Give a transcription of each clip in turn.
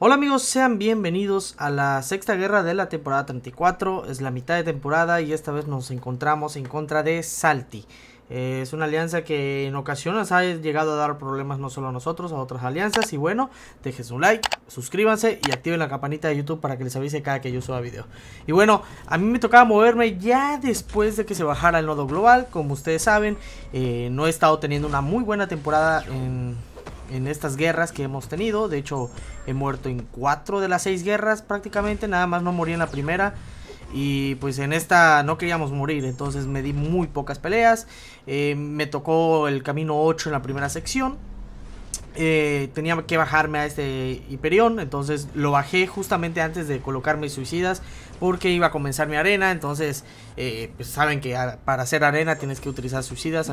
Hola amigos, sean bienvenidos a la sexta guerra de la temporada 34, es la mitad de temporada y esta vez nos encontramos en contra de Salty. es una alianza que en ocasiones ha llegado a dar problemas no solo a nosotros, a otras alianzas. Y bueno, dejen su like, suscríbanse y activen la campanita de YouTube para que les avise cada que yo suba video. Y bueno, a mí me tocaba moverme ya después de que se bajara el nodo global. Como ustedes saben, eh, no he estado teniendo una muy buena temporada en en estas guerras que hemos tenido. De hecho, he muerto en cuatro de las seis guerras prácticamente. Nada más no morí en la primera. Y pues en esta no queríamos morir, entonces me di muy pocas peleas. Eh, me tocó el camino 8 en la primera sección. Eh, tenía que bajarme a este Hiperión, entonces lo bajé justamente antes de colocar mis suicidas porque iba a comenzar mi arena, entonces eh, pues, saben que para hacer arena tienes que utilizar suicidas,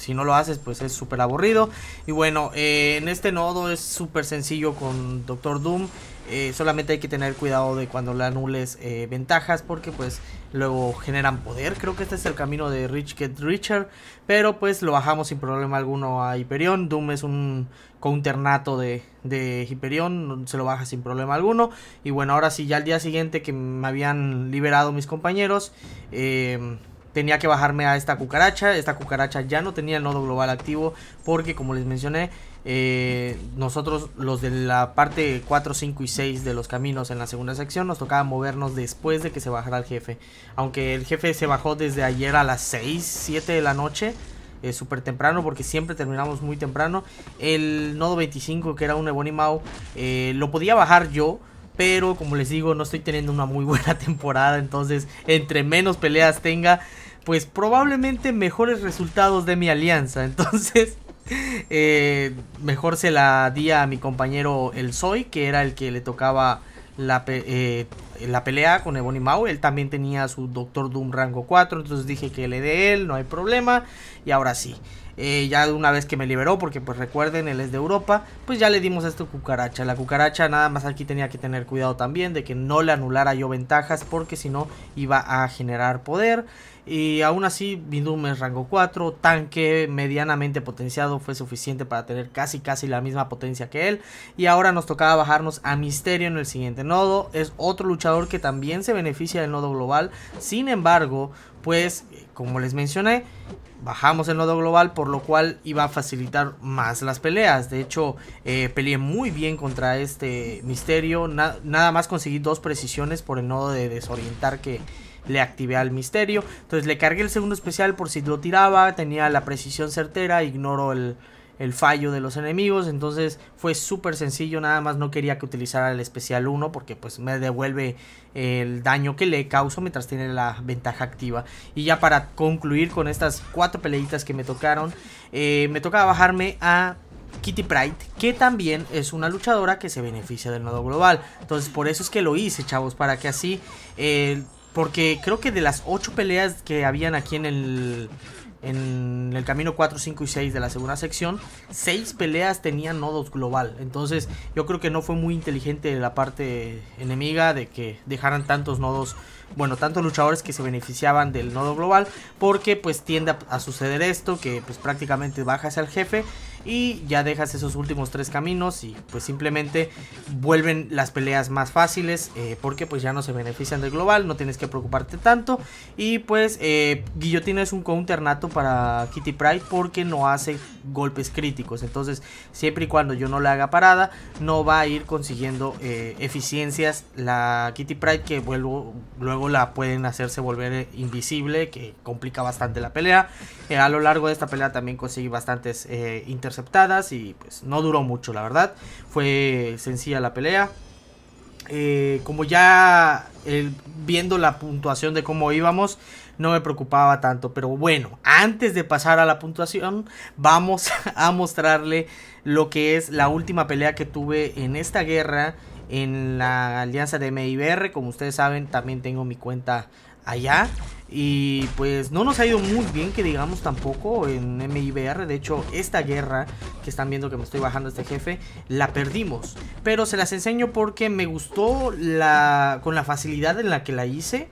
si no lo haces pues es súper aburrido. Y bueno, eh, en este nodo es súper sencillo con Doctor Doom. Eh, solamente hay que tener cuidado de cuando le anules eh, ventajas porque pues luego generan poder. Creo que este es el camino de Rich Get Richer, pero pues lo bajamos sin problema alguno a Hyperion. Doom es un counternato de, de Hyperion, se lo baja sin problema alguno. Y bueno, ahora sí, ya al día siguiente que me habían liberado mis compañeros, eh, tenía que bajarme a esta cucaracha. Esta cucaracha ya no tenía el nodo global activo porque, como les mencioné, eh, nosotros los de la parte 4, 5 y 6 de los caminos en la segunda sección nos tocaba movernos después de que se bajara el jefe. Aunque el jefe se bajó desde ayer a las 6, 7 de la noche. Eh, súper temprano porque siempre terminamos muy temprano. El nodo 25 que era un Ebony Mau eh, lo podía bajar yo pero como les digo, no estoy teniendo una muy buena temporada. Entonces, entre menos peleas tenga, pues probablemente mejores resultados de mi alianza. Entonces, eh, mejor se la di a mi compañero el Soy, que era el que le tocaba la, eh, la pelea con Ebony Mau. Él también tenía su Doctor Doom rango 4, entonces dije que le dé él, no hay problema. Y ahora sí. Eh, ya una vez que me liberó, porque pues recuerden, él es de Europa, pues ya le dimos a esta cucaracha. La cucaracha nada más aquí tenía que tener cuidado también de que no le anulara yo ventajas, porque si no iba a generar poder. Y aún así, Bindum es rango 4, tanque medianamente potenciado, fue suficiente para tener casi casi la misma potencia que él. Y ahora nos tocaba bajarnos a Misterio en el siguiente nodo. Es otro luchador que también se beneficia del nodo global. Sin embargo, pues eh, como les mencioné, bajamos el nodo global, por lo cual iba a facilitar más las peleas. De hecho, eh, peleé muy bien contra este misterio. nada más conseguí dos precisiones por el nodo de desorientar que le activé al misterio. Entonces le cargué el segundo especial por si lo tiraba, tenía la precisión certera, ignoro el el fallo de los enemigos. Entonces fue súper sencillo. Nada más no quería que utilizara el especial 1 porque pues me devuelve el daño que le causo mientras tiene la ventaja activa. Y ya para concluir con estas cuatro peleitas que me tocaron, eh, me tocaba bajarme a Kitty Pride, que también es una luchadora que se beneficia del nodo global. Entonces, por eso es que lo hice, chavos, para que así. Eh, porque creo que de las 8 peleas que habían aquí en el, en el camino 4, 5 y 6 de la segunda sección, 6 peleas tenían nodos global. Entonces yo creo que no fue muy inteligente la parte enemiga de que dejaran tantos nodos, bueno, tantos luchadores que se beneficiaban del nodo global, porque pues tiende a, suceder esto, que pues prácticamente bajas al jefe y ya dejas esos últimos tres caminos y pues simplemente vuelven las peleas más fáciles eh, porque pues ya no se benefician del global, no tienes que preocuparte tanto y pues eh, Guillotina es un counter nato para Kitty Pride porque no hace golpes críticos, entonces siempre y cuando yo no le haga parada no va a ir consiguiendo eh, eficiencias la Kitty Pride que vuelvo, luego la pueden hacerse volver eh, invisible que complica bastante la pelea, a lo largo de esta pelea también consigue bastantes eh, aceptadas y pues no duró mucho, la verdad. Fue sencilla la pelea. Eh, como ya viendo la puntuación de cómo íbamos, no me preocupaba tanto. Pero bueno, antes de pasar a la puntuación, vamos a mostrarle lo que es la última pelea que tuve en esta guerra. En la alianza de MIBR, como ustedes saben, también tengo mi cuenta allá. Y pues no nos ha ido muy bien, que digamos tampoco en MIBR. De hecho, esta guerra que están viendo que me estoy bajando este jefe, la perdimos. Pero se las enseño porque me gustó la, con la facilidad en la que la hice.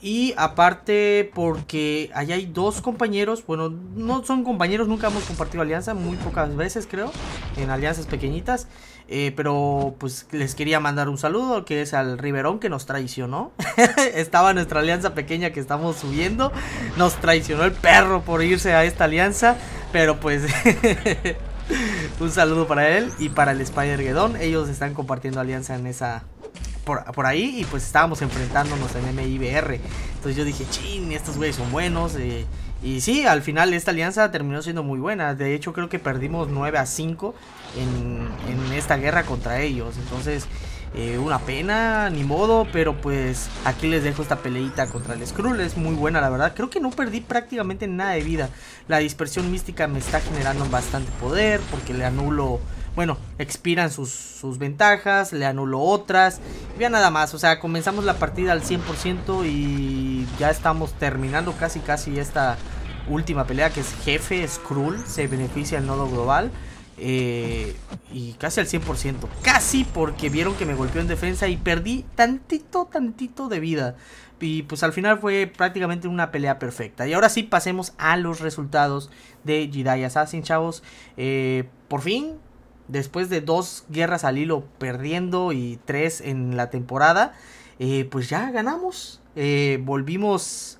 Y aparte porque allá hay dos compañeros, bueno, no son compañeros, nunca hemos compartido alianza, muy pocas veces creo, en alianzas pequeñitas. Eh, pero pues les quería mandar un saludo, que es al Riverón que nos traicionó. Estaba nuestra alianza pequeña que estamos subiendo. Nos traicionó el perro por irse a esta alianza. Pero pues un saludo para él y para el Spider gedón Ellos están compartiendo alianza en esa por, ahí y pues estábamos enfrentándonos en MIBR. Entonces yo dije, ching, estos güeyes son buenos. Eh, y sí, al final esta alianza terminó siendo muy buena. De hecho, creo que perdimos 9 a 5 en, esta guerra contra ellos. Entonces, eh, una pena, ni modo. Pero pues aquí les dejo esta peleita contra el Skrull. Es muy buena, la verdad. Creo que no perdí prácticamente nada de vida. La dispersión mística me está generando bastante poder porque le anulo bueno, expiran sus, ventajas, le anulo otras. ya nada más, o sea, comenzamos la partida al 100% y ya estamos terminando casi casi esta última pelea que es jefe, Skrull, se beneficia el nodo global. Eh, y casi al 100%, casi porque vieron que me golpeó en defensa y perdí tantito, tantito de vida. Y pues al final fue prácticamente una pelea perfecta. Y ahora sí pasemos a los resultados de Jedi Assassin, chavos. Eh, por fin después de dos guerras al hilo perdiendo y tres en la temporada, eh, pues ya ganamos. Eh, volvimos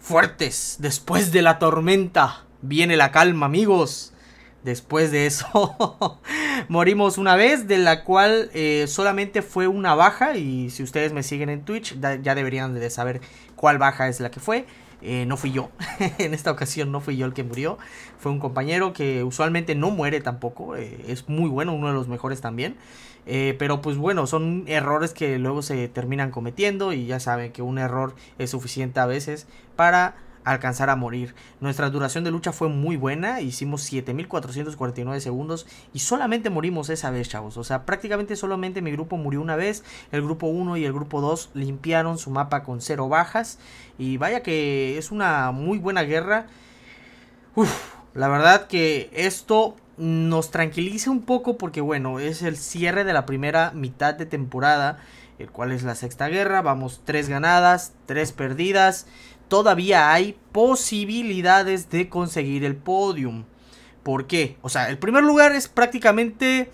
fuertes. Después de la tormenta viene la calma, amigos. Después de eso, morimos una vez, de la cual eh, solamente fue una baja. Y si ustedes me siguen en Twitch, ya deberían de saber cuál baja es la que fue. Eh, no fui yo, en esta ocasión no fui yo el que murió, fue un compañero que usualmente no muere tampoco, eh, es muy bueno, uno de los mejores también, eh, pero pues bueno, son errores que luego se terminan cometiendo y ya saben que un error es suficiente a veces para alcanzar a morir. Nuestra duración de lucha fue muy buena, hicimos 7449 segundos y solamente morimos esa vez, chavos. O sea, prácticamente solamente mi grupo murió una vez, el grupo 1 y el grupo 2 limpiaron su mapa con cero bajas y vaya que es una muy buena guerra. la verdad que esto nos tranquiliza un poco porque bueno, es el cierre de la primera mitad de temporada, el cual es la sexta guerra, vamos tres ganadas, tres perdidas, todavía hay posibilidades de conseguir el podium. ¿Por qué? O sea, el primer lugar es prácticamente,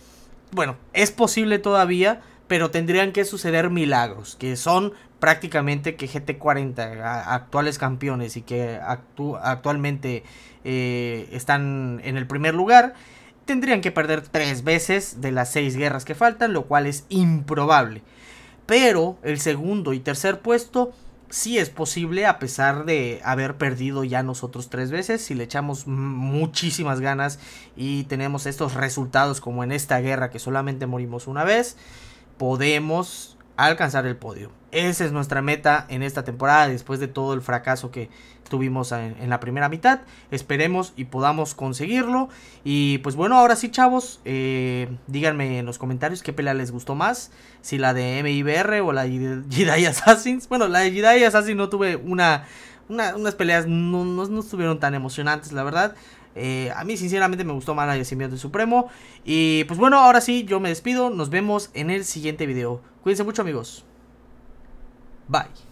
bueno, es posible todavía, pero tendrían que suceder milagros, que son prácticamente que GT40, actuales campeones y que actualmente eh, están en el primer lugar, tendrían que perder tres veces de las seis guerras que faltan, lo cual es improbable. Pero el segundo y tercer puesto sí es posible a pesar de haber perdido ya nosotros tres veces. Si le echamos muchísimas ganas y tenemos estos resultados como en esta guerra que solamente morimos una vez, podemos alcanzar el podio. Esa es nuestra meta en esta temporada, después de todo el fracaso que tuvimos en, la primera mitad. Esperemos y podamos conseguirlo. Y pues bueno, ahora sí, chavos, eh, díganme en los comentarios qué pelea les gustó más. Si la de MIBR o la de Jedi Assassins. Bueno, la de Jedi Assassins no tuve una... unas peleas no, estuvieron tan emocionantes, la verdad. Eh, a mí sinceramente me gustó más la de del Supremo. Y pues bueno, ahora sí, yo me despido. Nos vemos en el siguiente video. Cuídense mucho amigos. Bye.